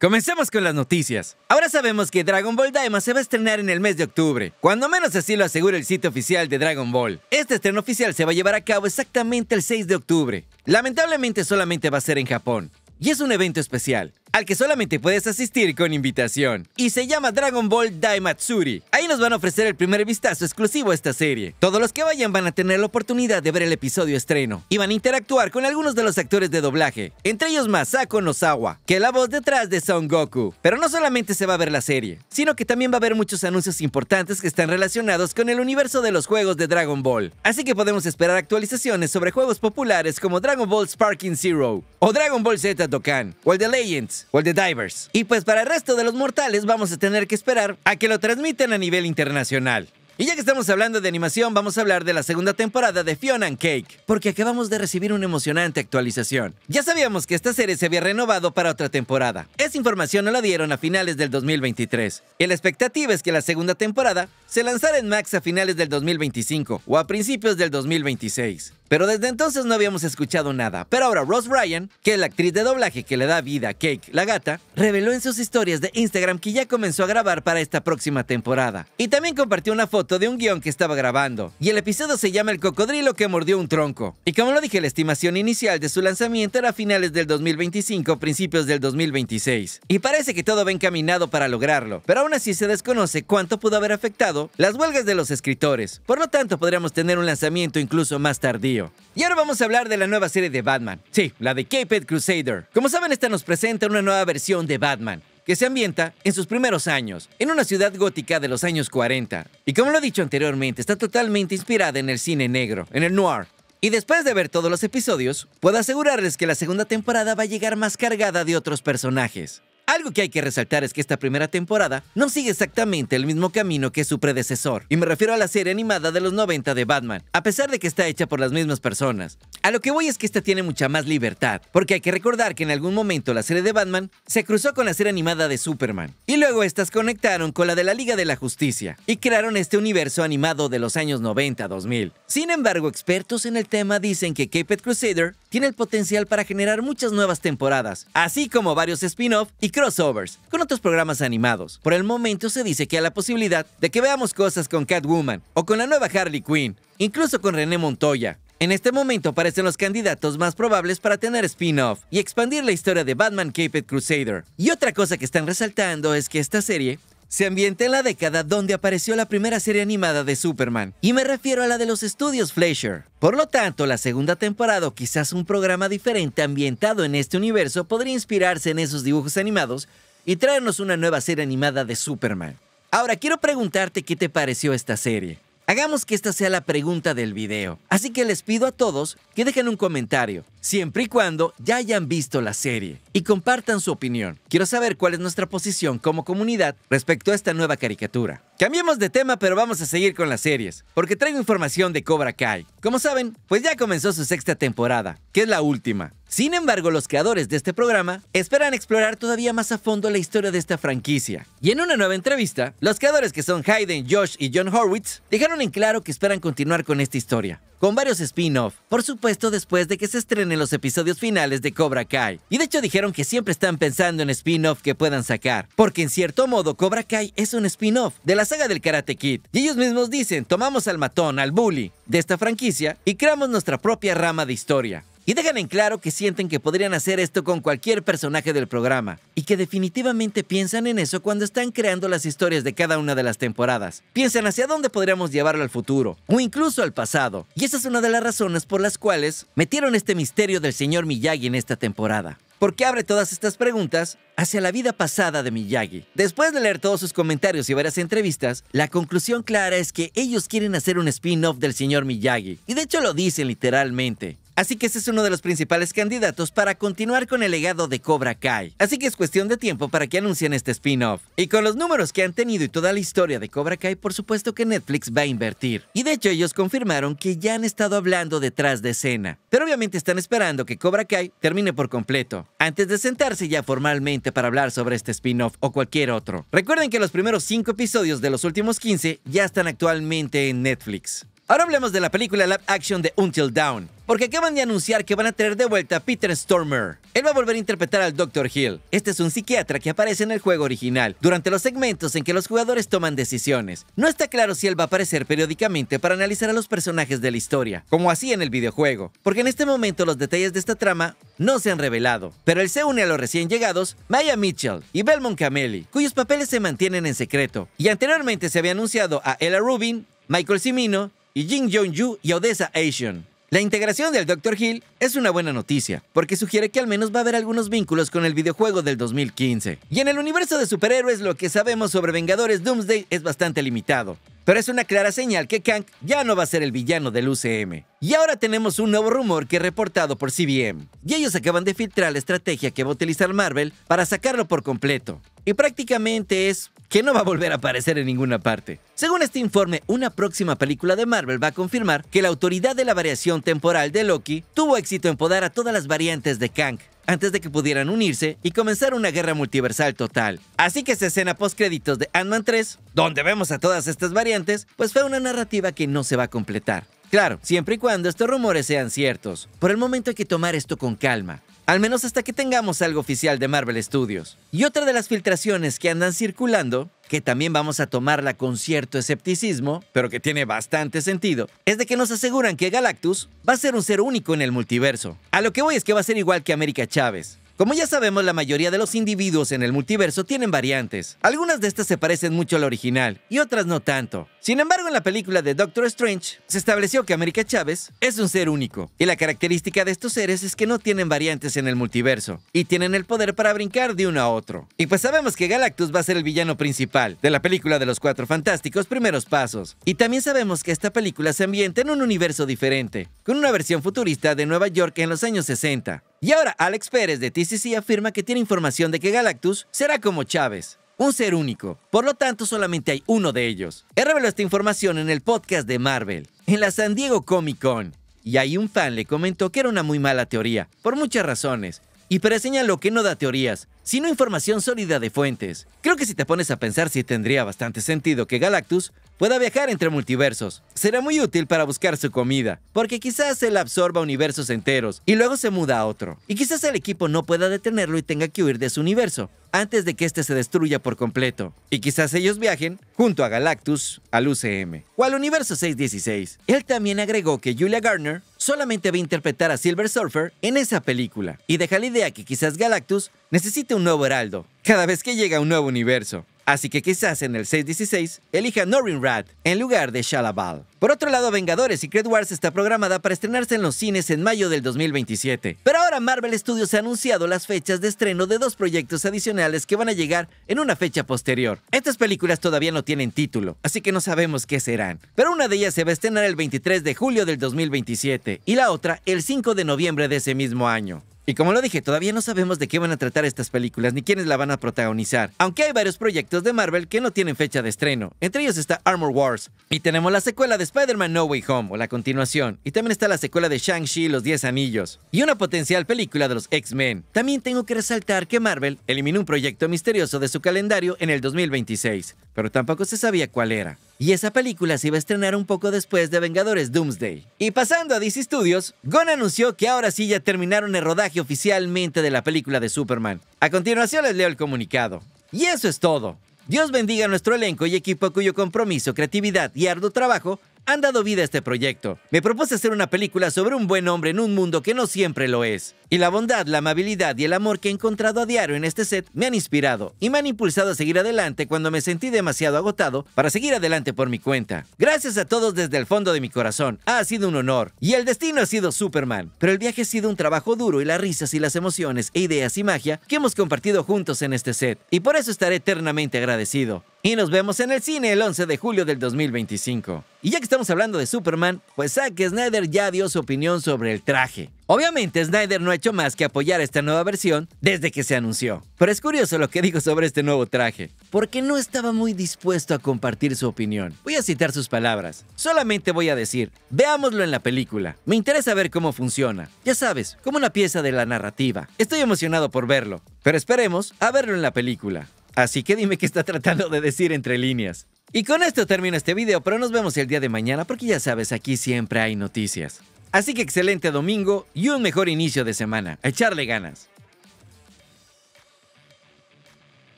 Comencemos con las noticias. Ahora sabemos que Dragon Ball Daima se va a estrenar en el mes de octubre, cuando menos así lo asegura el sitio oficial de Dragon Ball. Este estreno oficial se va a llevar a cabo exactamente el 6 de octubre. Lamentablemente solamente va a ser en Japón, y es un evento especial, al que solamente puedes asistir con invitación, y se llama Dragon Ball Daimatsuri. Ahí nos van a ofrecer el primer vistazo exclusivo a esta serie. Todos los que vayan van a tener la oportunidad de ver el episodio estreno, y van a interactuar con algunos de los actores de doblaje, entre ellos Masako Nozawa, que es la voz detrás de Son Goku. Pero no solamente se va a ver la serie, sino que también va a haber muchos anuncios importantes que están relacionados con el universo de los juegos de Dragon Ball, así que podemos esperar actualizaciones sobre juegos populares como Dragon Ball Sparking Zero, o Dragon Ball Z Dokkan, o el Legends, o el de Divers. Y pues para el resto de los mortales vamos a tener que esperar a que lo transmitan a nivel internacional. Y ya que estamos hablando de animación, vamos a hablar de la segunda temporada de Fiona and Cake, porque acabamos de recibir una emocionante actualización. Ya sabíamos que esta serie se había renovado para otra temporada. Esa información no la dieron a finales del 2023. Y la expectativa es que la segunda temporada se lanzara en Max a finales del 2025 o a principios del 2026. Pero desde entonces no habíamos escuchado nada. Pero ahora Ross Ryan, que es la actriz de doblaje que le da vida a Cake, la gata, reveló en sus historias de Instagram que ya comenzó a grabar para esta próxima temporada. Y también compartió una foto de un guión que estaba grabando. Y el episodio se llama El cocodrilo que mordió un tronco. Y como lo dije, la estimación inicial de su lanzamiento era a finales del 2025, principios del 2026. Y parece que todo va encaminado para lograrlo. Pero aún así se desconoce cuánto pudo haber afectado las huelgas de los escritores. Por lo tanto, podríamos tener un lanzamiento incluso más tardío. Y ahora vamos a hablar de la nueva serie de Batman. Sí, la de Caped Crusader. Como saben, esta nos presenta una nueva versión de Batman que se ambienta en sus primeros años, en una ciudad gótica de los años 40. Y como lo he dicho anteriormente, está totalmente inspirada en el cine negro, en el noir, y después de ver todos los episodios, puedo asegurarles que la segunda temporada va a llegar más cargada de otros personajes. Algo que hay que resaltar es que esta primera temporada no sigue exactamente el mismo camino que su predecesor, y me refiero a la serie animada de los 90 de Batman, a pesar de que está hecha por las mismas personas. A lo que voy es que esta tiene mucha más libertad, porque hay que recordar que en algún momento la serie de Batman se cruzó con la serie animada de Superman, y luego estas conectaron con la de la Liga de la Justicia, y crearon este universo animado de los años 90-2000. Sin embargo, expertos en el tema dicen que Caped Crusader tiene el potencial para generar muchas nuevas temporadas, así como varios spin offs y crossovers con otros programas animados. Por el momento se dice que hay la posibilidad de que veamos cosas con Catwoman o con la nueva Harley Quinn, incluso con René Montoya. En este momento parecen los candidatos más probables para tener spin-off y expandir la historia de Batman Caped Crusader. Y otra cosa que están resaltando es que esta serie se ambienta en la década donde apareció la primera serie animada de Superman, y me refiero a la de los estudios Fleischer. Por lo tanto, la segunda temporada o quizás un programa diferente ambientado en este universo podría inspirarse en esos dibujos animados y traernos una nueva serie animada de Superman. Ahora quiero preguntarte qué te pareció esta serie. Hagamos que esta sea la pregunta del video, así que les pido a todos que dejen un comentario siempre y cuando ya hayan visto la serie y compartan su opinión. Quiero saber cuál es nuestra posición como comunidad respecto a esta nueva caricatura. Cambiemos de tema, pero vamos a seguir con las series, porque traigo información de Cobra Kai. Como saben, pues ya comenzó su sexta temporada, que es la última. Sin embargo, los creadores de este programa esperan explorar todavía más a fondo la historia de esta franquicia. Y en una nueva entrevista, los creadores que son Hayden, Josh y John Horwitz dejaron en claro que esperan continuar con esta historia, con varios spin-off, por supuesto después de que se estrenen los episodios finales de Cobra Kai. Y de hecho dijeron que siempre están pensando en spin-off que puedan sacar, porque en cierto modo Cobra Kai es un spin-off de la saga del Karate Kid. Y ellos mismos dicen, tomamos al matón, al bully de esta franquicia y creamos nuestra propia rama de historia y dejan en claro que sienten que podrían hacer esto con cualquier personaje del programa y que definitivamente piensan en eso cuando están creando las historias de cada una de las temporadas. Piensan hacia dónde podríamos llevarlo al futuro o incluso al pasado. Y esa es una de las razones por las cuales metieron este misterio del señor Miyagi en esta temporada porque abre todas estas preguntas hacia la vida pasada de Miyagi. Después de leer todos sus comentarios y varias entrevistas, la conclusión clara es que ellos quieren hacer un spin-off del señor Miyagi, y de hecho lo dicen literalmente. Así que ese es uno de los principales candidatos para continuar con el legado de Cobra Kai. Así que es cuestión de tiempo para que anuncien este spin-off. Y con los números que han tenido y toda la historia de Cobra Kai, por supuesto que Netflix va a invertir. Y de hecho ellos confirmaron que ya han estado hablando detrás de escena. Pero obviamente están esperando que Cobra Kai termine por completo, antes de sentarse ya formalmente para hablar sobre este spin-off o cualquier otro. Recuerden que los primeros 5 episodios de los últimos 15 ya están actualmente en Netflix. Ahora hablemos de la película live action de Until Dawn, porque acaban de anunciar que van a tener de vuelta a Peter Stormer. Él va a volver a interpretar al Dr. Hill. Este es un psiquiatra que aparece en el juego original, durante los segmentos en que los jugadores toman decisiones. No está claro si él va a aparecer periódicamente para analizar a los personajes de la historia, como así en el videojuego, porque en este momento los detalles de esta trama no se han revelado. Pero él se une a los recién llegados Maya Mitchell y Belmont Camelli, cuyos papeles se mantienen en secreto. Y anteriormente se había anunciado a Ella Rubin, Michael Cimino y Jin jong y Odessa Asian. La integración del Dr. Hill es una buena noticia, porque sugiere que al menos va a haber algunos vínculos con el videojuego del 2015. Y en el universo de superhéroes lo que sabemos sobre Vengadores Doomsday es bastante limitado, pero es una clara señal que Kang ya no va a ser el villano del UCM. Y ahora tenemos un nuevo rumor que es reportado por CBM, y ellos acaban de filtrar la estrategia que va a utilizar Marvel para sacarlo por completo y prácticamente es que no va a volver a aparecer en ninguna parte. Según este informe, una próxima película de Marvel va a confirmar que la autoridad de la variación temporal de Loki tuvo éxito en podar a todas las variantes de Kang antes de que pudieran unirse y comenzar una guerra multiversal total. Así que esa escena postcréditos de Ant-Man 3, donde vemos a todas estas variantes, pues fue una narrativa que no se va a completar. Claro, siempre y cuando estos rumores sean ciertos. Por el momento hay que tomar esto con calma. Al menos hasta que tengamos algo oficial de Marvel Studios. Y otra de las filtraciones que andan circulando, que también vamos a tomarla con cierto escepticismo, pero que tiene bastante sentido, es de que nos aseguran que Galactus va a ser un ser único en el multiverso. A lo que voy es que va a ser igual que América Chávez. Como ya sabemos, la mayoría de los individuos en el multiverso tienen variantes. Algunas de estas se parecen mucho al original y otras no tanto. Sin embargo, en la película de Doctor Strange se estableció que América Chávez es un ser único. Y la característica de estos seres es que no tienen variantes en el multiverso y tienen el poder para brincar de uno a otro. Y pues sabemos que Galactus va a ser el villano principal de la película de los Cuatro Fantásticos Primeros Pasos. Y también sabemos que esta película se ambienta en un universo diferente, con una versión futurista de Nueva York en los años 60. Y ahora Alex Pérez de TCC afirma que tiene información de que Galactus será como Chávez, un ser único. Por lo tanto, solamente hay uno de ellos. Él reveló esta información en el podcast de Marvel, en la San Diego Comic Con. Y ahí un fan le comentó que era una muy mala teoría, por muchas razones. Y preseñaló señaló que no da teorías, sino información sólida de fuentes. Creo que si te pones a pensar ...si tendría bastante sentido que Galactus pueda viajar entre multiversos. Será muy útil para buscar su comida, porque quizás él absorba universos enteros y luego se muda a otro. Y quizás el equipo no pueda detenerlo y tenga que huir de su universo, antes de que éste se destruya por completo. Y quizás ellos viajen junto a Galactus al UCM o al universo 616. Él también agregó que Julia Garner solamente va a interpretar a Silver Surfer en esa película, y deja la idea que quizás Galactus necesite nuevo heraldo, cada vez que llega un nuevo universo. Así que quizás en el 616 elija Rad en lugar de Shalabal. Por otro lado, Vengadores y Secret Wars está programada para estrenarse en los cines en mayo del 2027. Pero ahora Marvel Studios ha anunciado las fechas de estreno de dos proyectos adicionales que van a llegar en una fecha posterior. Estas películas todavía no tienen título, así que no sabemos qué serán. Pero una de ellas se va a estrenar el 23 de julio del 2027 y la otra el 5 de noviembre de ese mismo año. Y como lo dije, todavía no sabemos de qué van a tratar estas películas ni quiénes la van a protagonizar, aunque hay varios proyectos de Marvel que no tienen fecha de estreno. Entre ellos está Armor Wars, y tenemos la secuela de Spider-Man No Way Home, o la continuación, y también está la secuela de Shang-Chi los 10 Anillos, y una potencial película de los X-Men. También tengo que resaltar que Marvel eliminó un proyecto misterioso de su calendario en el 2026, pero tampoco se sabía cuál era. Y esa película se iba a estrenar un poco después de Vengadores Doomsday. Y pasando a DC Studios, Gunn anunció que ahora sí ya terminaron el rodaje oficialmente de la película de Superman. A continuación les leo el comunicado. Y eso es todo. Dios bendiga a nuestro elenco y equipo cuyo compromiso, creatividad y arduo trabajo han dado vida a este proyecto. Me propuse hacer una película sobre un buen hombre en un mundo que no siempre lo es. Y la bondad, la amabilidad y el amor que he encontrado a diario en este set me han inspirado y me han impulsado a seguir adelante cuando me sentí demasiado agotado para seguir adelante por mi cuenta. Gracias a todos desde el fondo de mi corazón. Ha sido un honor. Y el destino ha sido Superman. Pero el viaje ha sido un trabajo duro y las risas y las emociones e ideas y magia que hemos compartido juntos en este set. Y por eso estaré eternamente agradecido. Y nos vemos en el cine el 11 de julio del 2025. Y ya que estamos hablando de Superman, pues Zack Snyder ya dio su opinión sobre el traje. Obviamente Snyder no ha hecho más que apoyar esta nueva versión desde que se anunció. Pero es curioso lo que dijo sobre este nuevo traje, porque no estaba muy dispuesto a compartir su opinión. Voy a citar sus palabras. Solamente voy a decir, veámoslo en la película. Me interesa ver cómo funciona. Ya sabes, como una pieza de la narrativa. Estoy emocionado por verlo, pero esperemos a verlo en la película. Así que dime qué está tratando de decir entre líneas. Y con esto termino este video, pero nos vemos el día de mañana porque ya sabes, aquí siempre hay noticias. Así que excelente domingo y un mejor inicio de semana. Echarle ganas.